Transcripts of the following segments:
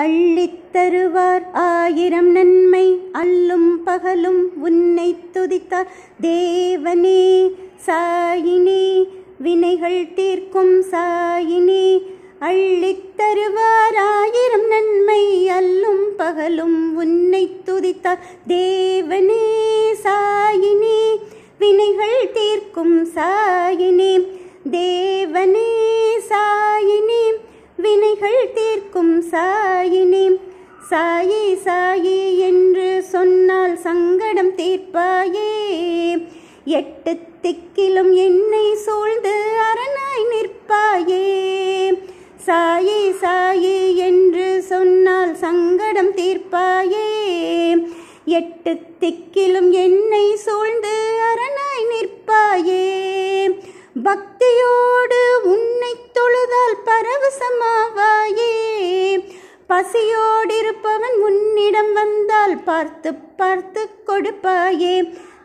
அள்ளித்தருவார் ஆயிரம் நன்மை அல்லும் பகலும் உன்னை துதித்தார் தேவனே சாயினே வினைகள் தீர்க்கும் சாயினே அள்ளித்தருவார் ஆயிரம் நன்மை அல்லும் பகலும் உன்னை துதித்தார் தேவனே சாயினே வினைகள் தீர்க்கும் சாயினே தேவனே சாயினே வினைகள் தீர்க்கும் சாய் சாயி சாயி என்று சொன்னால் சங்கடம் தீர்ப்பாயே எட்டு திக்கிலும் என்னை சூழ்ந்து அரணாய் நிற்பாயே சாயி சாயி என்று சொன்னால் சங்கடம் தீர்ப்பாயே எட்டு திக்கிலும் என்னை பசியோடிருப்பவன் முன்னிடம் வந்தால் பார்த்து பார்த்து கொடுப்பாயே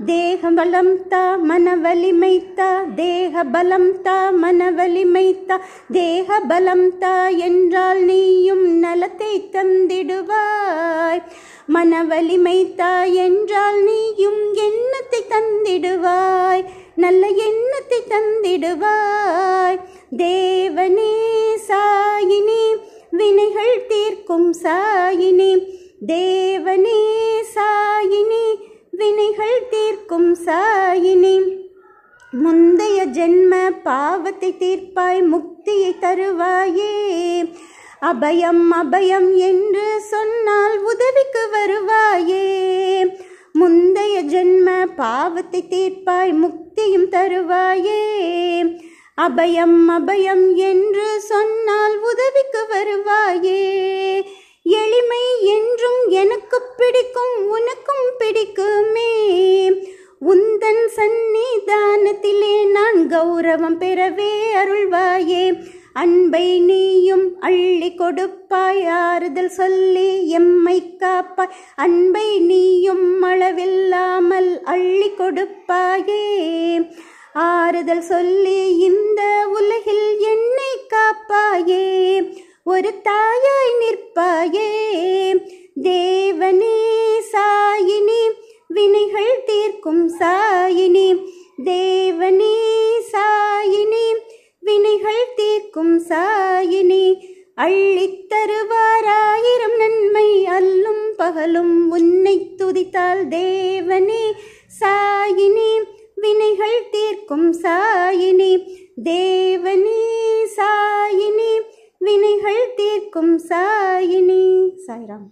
தேக பலம் தா மன வலிமை தா தேக பலம் தா மன வலிமை தா தேக பலம் தா என்றால் நீயும் நலத்தை தந்திடுவாய் மன வலிமை தா என்றால் நீயும் எண்ணத்தை தந்திடுவாய் நல்ல எண்ணத்தை தந்திடுவாய் தே நினைக்கும் சாயினி தேவனே சாயினி வினைகள் தீர்க்கும் சாயினி முந்தைய ஜென்ம பாவத்தை தீர்ப்பாய் முக்தியை தருவாயே அபயம் அபயம் என்று சொன்னால் உதவிக்கு வருவாயே முந்தைய ஜென்ம பாவத்தை தீர்ப்பாய் முக்தியும் தருவாயே அபயம் அபயம் என்று சொன்னால் உதவிக்கு வருவாயே எளிமை என்றும் எனக்கு பிடிக்கும் உனக்கும் பிடிக்குமே உந்தன் சந்நிதானத்திலே நான் கௌரவம் பெறவே அருள்வாயே அன்பை நீயும் அள்ளி கொடுப்பாய் ஆறுதல் சொல்லி எம்மை காப்பாய் அன்பை நீயும் அளவில்லாமல் அள்ளி கொடுப்பாயே ஆறுதல் சொல்லி இந்த உலகில் என்னை காப்பாயே ஒரு தாயாய் நிற்பாயே தேவனே சாயினி வினைகள் தீர்க்கும் சாயினி தேவனே சாயினி வினைகள் தீர்க்கும் சாயினி அள்ளித்தருவாராயிரம் நன்மை அல்லும் பகலும் உன்னை துதித்தால் தேவனே சாயினி வினைகள் தீர்க்கும் சாயினி தேவனே சாயினி வினைகள் தீர்க்கும் சாயினி சாய்ராம்